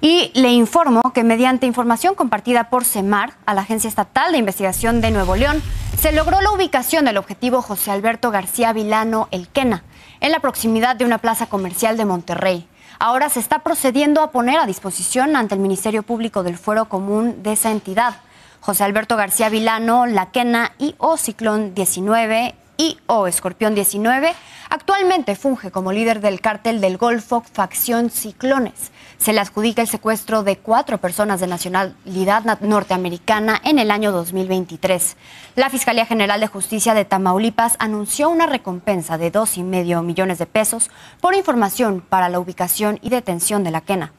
Y le informo que mediante información compartida por CEMAR a la Agencia Estatal de Investigación de Nuevo León, se logró la ubicación del objetivo José Alberto García Vilano El Quena, en la proximidad de una plaza comercial de Monterrey. Ahora se está procediendo a poner a disposición ante el Ministerio Público del Fuero Común de esa entidad. José Alberto García Vilano, Laquena y O Ciclón 19 y O Escorpión 19 Actualmente funge como líder del cártel del Golfo, facción Ciclones. Se le adjudica el secuestro de cuatro personas de nacionalidad norteamericana en el año 2023. La Fiscalía General de Justicia de Tamaulipas anunció una recompensa de medio millones de pesos por información para la ubicación y detención de la quena.